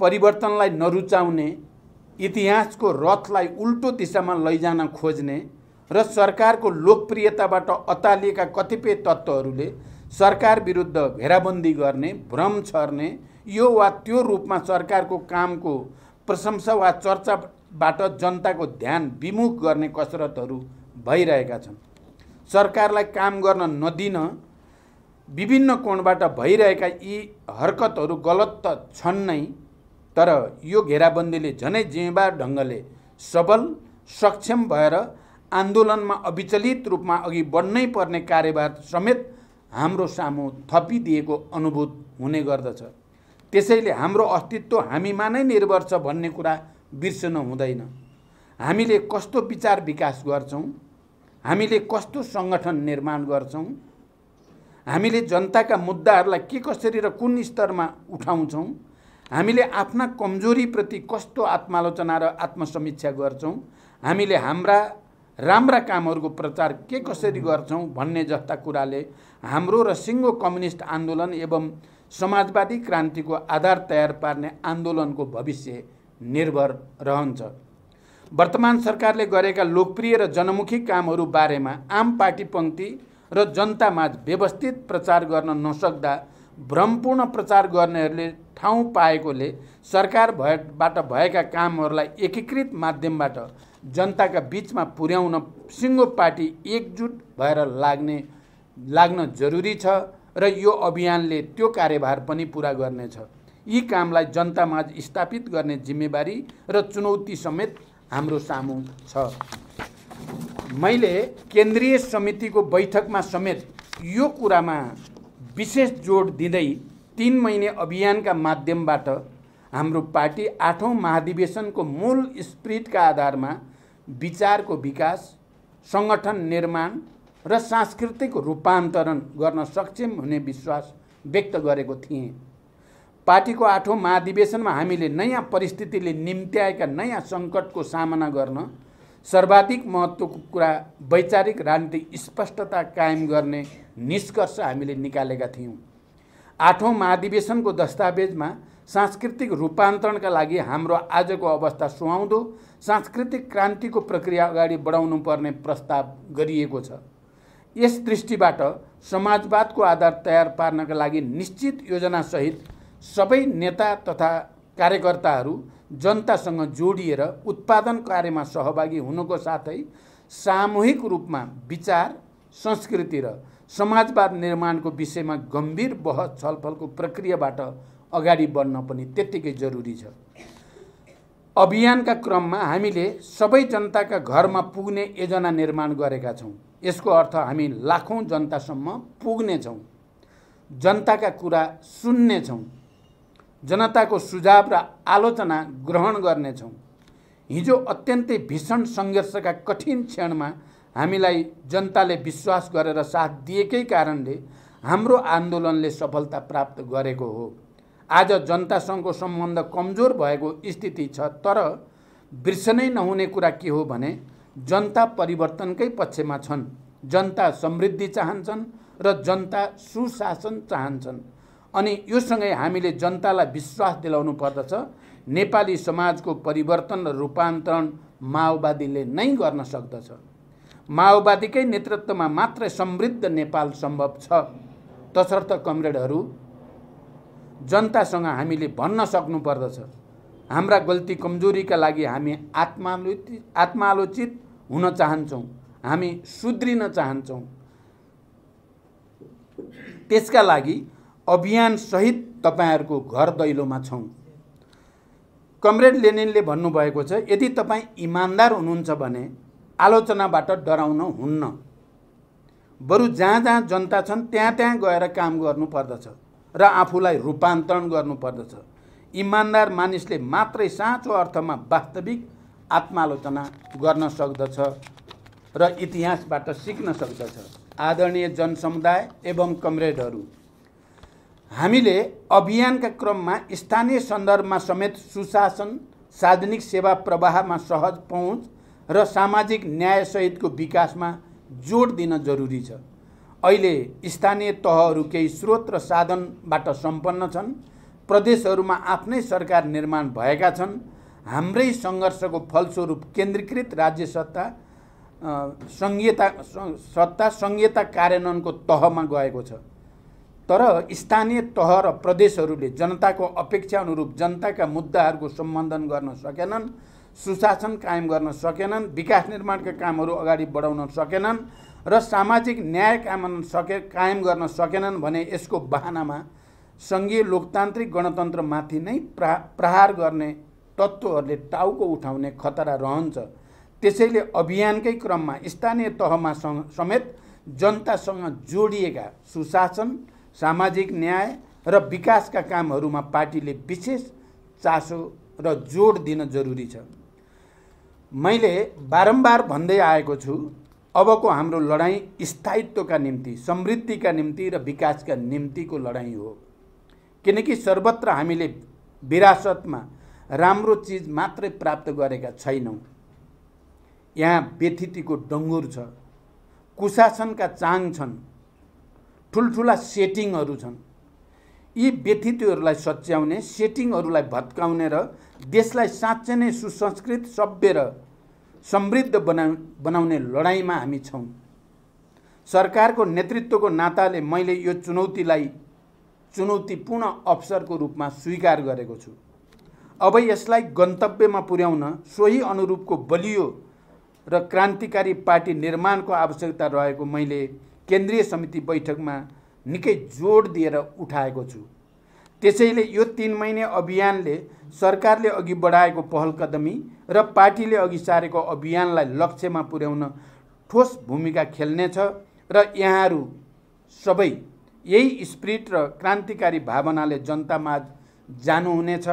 परिवर्तनलाई नरुचाउने इतिहासको रथलाई उल्टो दिशामा लैजान खोज्ने र सरकारको लोकप्रियताबाट अतालिएका कतिपय तत्त्वहरूले सरकार विरुद्ध घेराबन्दी गर्ने भ्रम छर्ने यो वा त्यो रूपमा सरकारको कामको प्रशंसा वा चर्चाबाट जनताको ध्यान विमुख गर्ने कसरतहरू भइरहेका छन् सरकारलाई काम गर्न नदिन विभिन्न कोणबाट भइरहेका यी हरकतहरू गलत त छन् नै तर यो घेराबन्दीले झनै जिम्मेवार ढङ्गले सबल सक्षम भएर आन्दोलनमा अविचलित रूपमा अघि बढ्नै पर्ने कार्यभार समेत हाम्रो सामु थपिदिएको अनुभूत हुने गर्दछ त्यसैले हाम्रो अस्तित्व हामीमा नै निर्भर छ भन्ने कुरा बिर्सन हुँदैन हामीले कस्तो विचार विकास गर्छौँ हामीले कस्तो सङ्गठन निर्माण गर्छौँ हामीले जनताका मुद्दाहरूलाई के कसरी र कुन स्तरमा उठाउँछौँ हामीले आफ्ना कमजोरीप्रति कस्तो आत्मालोचना र आत्मसमीक्षा गर्छौँ हामीले हाम्रा राम्रा कामहरूको प्रचार के कसरी गर्छौँ भन्ने जस्ता कुराले हाम्रो र सिङ्गो कम्युनिस्ट आन्दोलन एवं समाजवादी क्रान्तिको आधार तयार पार्ने आन्दोलनको भविष्य निर्भर रहन्छ वर्तमान सरकारले गरेका लोकप्रिय र जनमुखी कामहरू बारेमा आम पार्टी पङ्क्ति र जनतामाझ व्यवस्थित प्रचार गर्न नसक्दा भ्रमपूर्ण प्रचार गर्नेहरूले ठाउँ पाएकोले सरकार भएबाट भएका कामहरूलाई एकीकृत माध्यमबाट जनताका बिचमा पुर्याउन सिङ्गो पार्टी एकजुट भएर लाग्ने लाग्न जरुरी छ र यो अभियानले त्यो कार्यभार पनि पुरा गर्नेछ यी कामलाई जनतामा स्थापित गर्ने जिम्मेवारी र चुनौती समेत हाम्रो सामु छ मैले केन्द्रीय समितिको बैठकमा समेत यो कुरामा विशेष जोड दिँदै तिन महिने अभियानका माध्यमबाट हाम्रो पार्टी आठौँ महाधिवेशनको मूल स्प्रिटका आधारमा विचारको विकास सङ्गठन निर्माण र सांस्कृतिक रूपान्तरण गर्न सक्षम हुने विश्वास व्यक्त गरेको थिएँ पार्टीको आठौँ महाधिवेशनमा हामीले नयाँ परिस्थितिले निम्त्याएका नयाँ सङ्कटको सामना गर्न सर्वाधिक महत्त्वको कुरा वैचारिक राजनीतिक स्पष्टता कायम गर्ने निष्कर्ष हामीले निकालेका थियौँ आठौँ महाधिवेशनको दस्तावेजमा सांस्कृतिक रूपान्तरणका लागि हाम्रो आजको अवस्था सुहाउँदो सांस्कृतिक क्रान्तिको प्रक्रिया अगाडि बढाउनु पर्ने प्रस्ताव गरिएको छ यस दृष्टिबाट समाजवादको आधार तयार पार्नका लागि निश्चित योजनासहित सबै नेता तथा कार्यकर्ताहरू जनतासँग जोडिएर उत्पादन कार्यमा सहभागी हुनुको साथै सामूहिक रूपमा विचार संस्कृति र समाजवाद निर्माणको विषयमा गम्भीर बहस छलफलको प्रक्रियाबाट अगाडि बढ्न पनि त्यत्तिकै जरुरी छ अभियानका क्रममा हामीले सबै जनताका घरमा पुग्ने योजना निर्माण गरेका छौँ यसको अर्थ हामी लाखौँ जनतासम्म पुग्नेछौँ जनताका कुरा सुन्नेछौँ जनताको सुझाव र आलोचना ग्रहण गर्नेछौँ हिजो अत्यन्तै भीषण सङ्घर्षका कठिन क्षणमा हामीलाई जनताले विश्वास गरेर साथ दिएकै कारणले हाम्रो आन्दोलनले सफलता प्राप्त गरेको हो आज जनतासँगको सम्बन्ध कमजोर भएको स्थिति छ तर बिर्सनै नहुने कुरा के हो भने जनता परिवर्तनकै पक्षमा छन् जनता समृद्धि चाहन्छन् र जनता सुशासन चाहन्छन् अनि योसँगै हामीले जनतालाई विश्वास दिलाउनु पर्दछ नेपाली समाजको परिवर्तन र रूपान्तरण माओवादीले नै गर्न सक्दछ माओवादीकै नेतृत्वमा मात्र समृद्ध नेपाल सम्भव छ तसर्थ कमरेडहरू जनतासँग हामीले भन्न सक्नु पर्दछ हाम्रा गल्ती कमजोरीका लागि हामी आत्मालोचित आत्मालोचित हुन चाहन्छौँ हामी सुध्रिन चाहन्छौँ त्यसका लागि अभियानसहित तपाईँहरूको घर दैलोमा छौँ कमरेड लेनिनले भन्नुभएको छ यदि तपाईँ इमान्दार हुनुहुन्छ भने आलोचनाबाट डराउन हुन्न बरु जहाँ जहाँ जनता छन् त्यहाँ त्यहाँ गएर काम गर्नुपर्दछ र आफूलाई रूपान्तरण गर्नुपर्दछ इमान्दार मानिसले मात्रै साँचो अर्थमा वास्तविक आत्मालोचना गर्न सक्दछ र इतिहासबाट सिक्न सक्दछ आदरणीय जनसमुदाय एवं कमरेडहरू हामीले अभियानका क्रममा स्थानीय सन्दर्भमा समेत सुशासन सार्वजनिक सेवा प्रवाहमा सहज पहुँच र सामाजिक न्यायसहितको विकासमा जोड दिन जरुरी छ अहिले स्थानीय तहहरू केही स्रोत र साधनबाट सम्पन्न छन् प्रदेशहरूमा आफ्नै सरकार निर्माण भएका छन् हाम्रै सङ्घर्षको फलस्वरूप केन्द्रीकृत राज्य सत्ता सङ्घीयता सत्ता सङ्घीयता कार्यान्वयनको तहमा गएको छ तर स्थानीय तह र प्रदेशहरूले जनताको अपेक्षा अनुरूप जनताका मुद्दाहरूको सम्बन्धन गर्न सकेनन् सुशासन कायम गर्न सकेनन् विकास निर्माणका कामहरू अगाडि बढाउन सकेनन् र सामाजिक न्याय काम सके कायम गर्न सकेनन् भने यसको बहानामा सङ्घीय लोकतान्त्रिक गणतन्त्रमाथि नै प्रा प्रहार गर्ने तत्त्वहरूले टाउको उठाउने खतरा रहन्छ त्यसैले अभियानकै क्रममा स्थानीय तहमा समेत जनतासँग जोडिएका सुशासन सामाजिक न्याय र विकासका कामहरूमा पार्टीले विशेष चासो र जोड दिन जरुरी छ मैले बारम्बार भन्दै आएको छु अबको हाम्रो लडाइँ स्थायित्वका निम्ति समृद्धिका निम्ति र विकासका निम्तिको लडाइँ हो किनकि सर्वत्र हामीले विरासतमा राम्रो चिज मात्रै प्राप्त गरेका छैनौँ यहाँ व्यथितिको डङ्गुर छ कुशासनका चाङ छन् ठुल्ठुला सेटिङहरू छन् यी व्यथितहरूलाई सच्याउने सेटिङहरूलाई भत्काउने र देशलाई साँच्चै नै सुसंस्कृत सभ्य र समृद्ध बना बनाउने लडाइँमा हामी छौँ सरकारको नेतृत्वको नाताले मैले यो चुनौतीलाई चुनौतीपूर्ण अवसरको रूपमा स्वीकार गरेको छु अब यसलाई गन्तव्यमा पुर्याउन सोही अनुरूपको बलियो र क्रान्तिकारी पार्टी निर्माणको आवश्यकता रहेको मैले केन्द्रीय समिति बैठकमा निकै जोड दिएर उठाएको छु त्यसैले यो तिन महिने अभियानले सरकारले अघि बढाएको पहल कदमी र पार्टीले अघि सारेको अभियानलाई लक्ष्यमा पुर्याउन ठोस भूमिका खेल्नेछ र यहाँहरू सबै यही स्प्रिट र क्रान्तिकारी भावनाले जनतामा जानुहुनेछ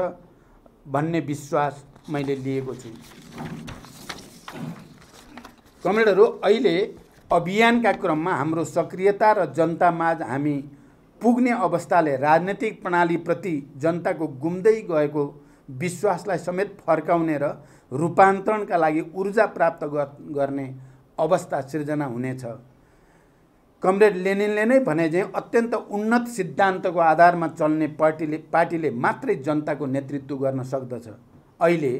भन्ने विश्वास मैले लिएको छु कमरेडहरू अहिले अभियानका क्रममा हाम्रो सक्रियता र जनतामाझ हामी पुग्ने अवस्थाले राजनैतिक प्रणालीप्रति जनताको गुम्दै गएको विश्वासलाई समेत फर्काउने र रूपान्तरणका लागि ऊर्जा प्राप्त गर्ने अवस्था सिर्जना हुनेछ कमरेड लेनिनले नै भने चाहिँ अत्यन्त उन्नत सिद्धान्तको आधारमा चल्ने पार्टीले पार्टीले मात्रै जनताको नेतृत्व गर्न सक्दछ अहिले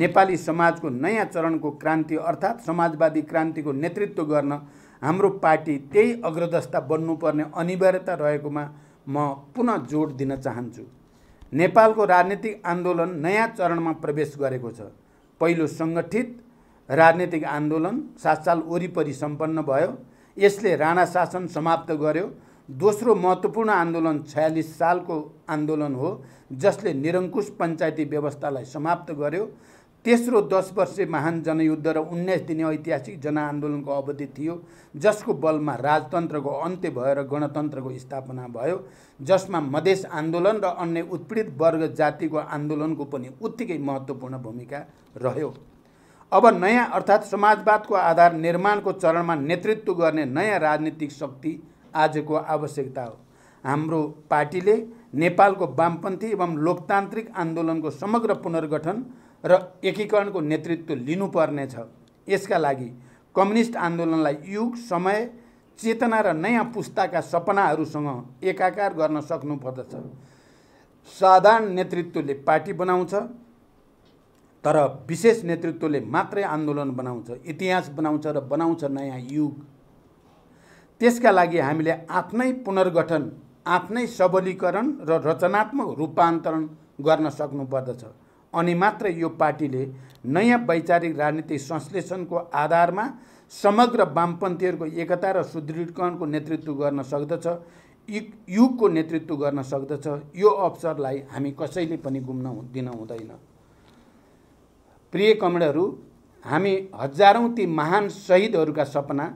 नेपाली समाजको नयाँ चरणको क्रान्ति अर्थात् समाजवादी क्रान्तिको नेतृत्व गर्न हाम्रो पार्टी त्यही अग्रदस्ता बन्नुपर्ने अनिवार्यता रहेकोमा म पुनः जोड दिन चाहन्छु नेपालको राजनीतिक आन्दोलन नयाँ चरणमा प्रवेश गरेको छ पहिलो सङ्गठित राजनीतिक आन्दोलन सात साल वरिपरि सम्पन्न भयो यसले राणा शासन समाप्त गर्यो दोस्रो महत्त्वपूर्ण आन्दोलन छयालिस सालको आन्दोलन हो जसले निरङ्कुश पञ्चायती व्यवस्थालाई समाप्त गर्यो तेस्रो दस वर्षे महान जनयुद्ध र उन्नाइस दिने ऐतिहासिक जनआन्दोलनको अवधि थियो जसको बलमा राजतन्त्रको अन्त्य भएर गणतन्त्रको स्थापना भयो जसमा मधेस आन्दोलन र अन्य उत्पीडित वर्ग जातिको आन्दोलनको पनि उत्तिकै महत्त्वपूर्ण भूमिका रह्यो अब नयाँ अर्थात् समाजवादको आधार निर्माणको चरणमा नेतृत्व गर्ने नयाँ राजनीतिक शक्ति आजको आवश्यकता हो हाम्रो पार्टीले नेपालको वामपन्थी एवं लोकतान्त्रिक आन्दोलनको समग्र पुनर्गठन र एकीकरणको नेतृत्व लिनुपर्नेछ यसका लागि कम्युनिस्ट आन्दोलनलाई युग समय चेतना र नयाँ पुस्ताका सपनाहरूसँग एकाकार गर्न सक्नुपर्दछ साधारण नेतृत्वले पार्टी बनाउँछ तर विशेष नेतृत्वले मात्रै आन्दोलन बनाउँछ इतिहास बनाउँछ र बनाउँछ नयाँ युग त्यसका लागि हामीले आफ्नै पुनर्गठन आफ्नै सबलीकरण र रचनात्मक रूपान्तरण गर्न सक्नुपर्दछ अनि मात्र यो पार्टीले नयाँ वैचारिक राजनीतिक संश्लेषणको आधारमा समग्र वामपन्थीहरूको एकता र सुदृढीकरणको नेतृत्व गर्न सक्दछ युगको नेतृत्व गर्न सक्दछ यो अवसरलाई हामी कसैले पनि गुम्न दिन हुँदैन प्रिय कमडहरू हामी हजारौँ ती महान शहीदहरूका सपना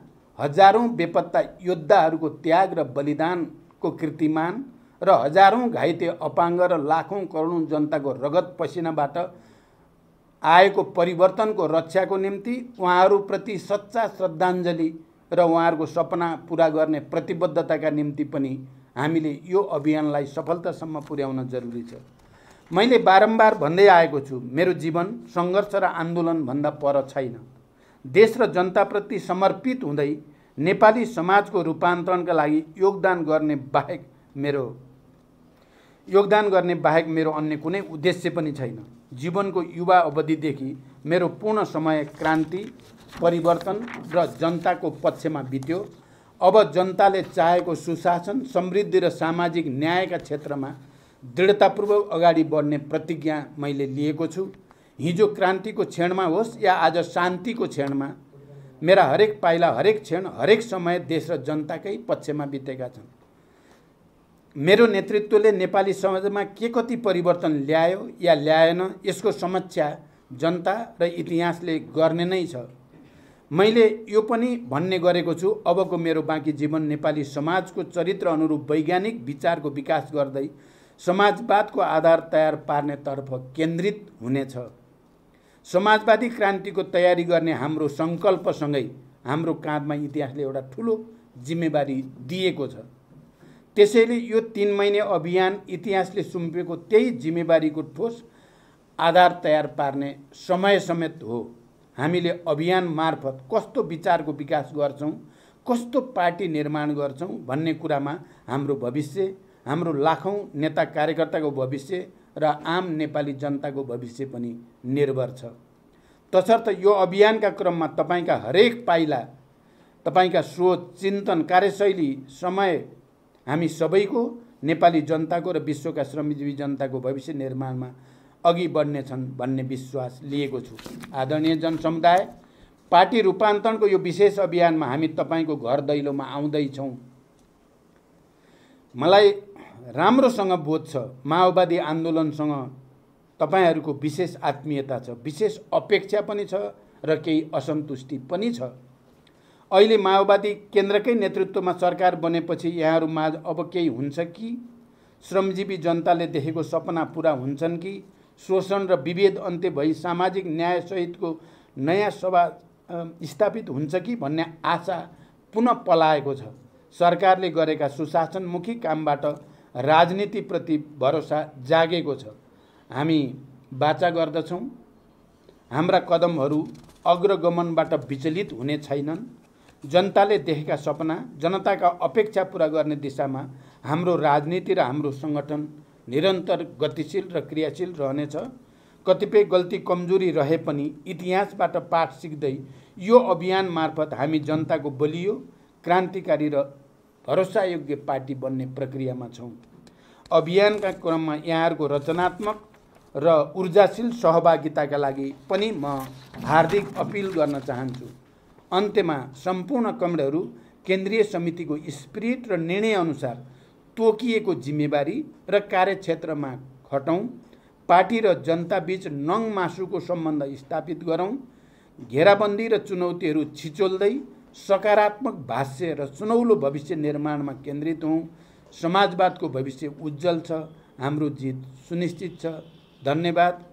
हजारौँ बेपत्ता योद्धाहरूको त्याग र बलिदानको कृतिमान र हजारौँ घाइते अपाङ्ग र लाखौँ करोडौँ जनताको रगत पसिनाबाट आएको परिवर्तनको रक्षाको निम्ति उहाँहरूप्रति सच्चा श्रद्धाञ्जली र उहाँहरूको सपना पुरा गर्ने प्रतिबद्धताका निम्ति पनि हामीले यो अभियानलाई सफलतासम्म पुर्याउन जरुरी छ मैले बारम्बार भन्दै आएको छु मेरो जीवन सङ्घर्ष र आन्दोलनभन्दा पर छैन देश र जनताप्रति समर्पित हुँदै नेपाली समाजको रूपान्तरणका लागि योगदान गर्ने बाहेक मेरो योगदान गर्ने बाहेक मेरो अन्य कुनै उद्देश्य पनि छैन जीवनको युवा अवधिदेखि मेरो पूर्ण समय क्रान्ति परिवर्तन र जनताको पक्षमा बित्यो अब जनताले चाहेको सुशासन समृद्धि र सामाजिक न्यायका क्षेत्रमा दृढतापूर्वक अगाडि बढ्ने प्रतिज्ञा मैले लिएको छु हिजो क्रान्तिको क्षणमा होस् या आज शान्तिको क्षणमा मेरा हरेक पाइला हरेक क्षण हरेक समय देश र जनताकै पक्षमा बितेका छन् मेरो नेतृत्वले नेपाली समाजमा के कति परिवर्तन ल्यायो या ल्याएन यसको समस्या जनता र इतिहासले गर्ने नै छ मैले यो पनि भन्ने गरेको छु अबको मेरो बाँकी जीवन नेपाली समाजको चरित्र अनुरूप वैज्ञानिक विचारको विकास गर्दै समाजवादको आधार तयार पार्नेतर्फ केन्द्रित हुनेछ समाजवादी क्रान्तिको तयारी गर्ने हाम्रो सङ्कल्पसँगै हाम्रो काँधमा इतिहासले एउटा ठुलो जिम्मेवारी दिएको छ त्यसैले यो तिन महिने अभियान इतिहासले सुम्पेको त्यही जिम्मेवारीको ठोस आधार तयार पार्ने समय समेत हो हामीले अभियान मार्फत कस्तो विचारको विकास गर्छौँ कस्तो पार्टी निर्माण गर्छौँ भन्ने कुरामा हाम्रो भविष्य हाम्रो लाखौँ नेता कार्यकर्ताको भविष्य र आम नेपाली जनताको भविष्य पनि निर्भर छ तसर्थ यो अभियानका क्रममा तपाईँका हरेक पाइला तपाईँका सोच चिन्तन कार्यशैली समय हामी सबैको नेपाली जनताको र विश्वका श्रमजीवी जनताको भविष्य निर्माणमा अघि बढ्नेछन् भन्ने विश्वास लिएको छु आदरणीय जनसमुदाय पार्टी रूपान्तरणको यो विशेष अभियानमा हामी तपाईँको घर दैलोमा आउँदैछौँ मलाई राम्रोसँग बोध छ माओवादी आन्दोलनसँग तपाईँहरूको विशेष आत्मीयता छ विशेष अपेक्षा पनि छ र केही असन्तुष्टि पनि छ अहिले माओवादी केन्द्रकै नेतृत्वमा सरकार बनेपछि माझ अब केही हुन्छ कि श्रमजीवी जनताले देखेको सपना पुरा हुन्छन् कि शोषण र विभेद अन्त्य भई सामाजिक न्यायसहितको नयाँ सभा स्थापित हुन्छ कि भन्ने आशा पुनः पलाएको छ सरकारले गरेका सुशासनमुखी कामबाट राजनीतिप्रति भरोसा जागेको छ हामी बाचा गर्दछौँ हाम्रा कदमहरू अग्रगमनबाट विचलित हुने छैनन् जनताले देखेका सपना जनताका अपेक्षा पुरा गर्ने दिशामा हाम्रो राजनीति र हाम्रो सङ्गठन निरन्तर गतिशील र क्रियाशील रहनेछ कतिपय गल्ती कमजोरी रहे पनि इतिहासबाट पाठ सिक्दै यो अभियान मार्फत हामी जनताको बलियो क्रान्तिकारी र भरोसायोग्य पार्टी बन्ने प्रक्रियामा छौँ अभियानका क्रममा यहाँहरूको रचनात्मक र ऊर्जाशील सहभागिताका लागि पनि म हार्दिक अपिल गर्न चाहन्छु अन्त्यमा सम्पूर्ण कमरेहरू केन्द्रीय समितिको स्पिरिट र निर्णयअनुसार तोकिएको जिम्मेवारी र कार्यक्षेत्रमा खटौँ पार्टी र जनताबीच नङ मासुको सम्बन्ध स्थापित गरौँ घेराबन्दी र चुनौतीहरू छिचोल्दै सकारात्मक भाष्य र सुनौलो भविष्य निर्माणमा केन्द्रित हौँ समाजवादको भविष्य उज्जवल छ हाम्रो जित सुनिश्चित छ धन्यवाद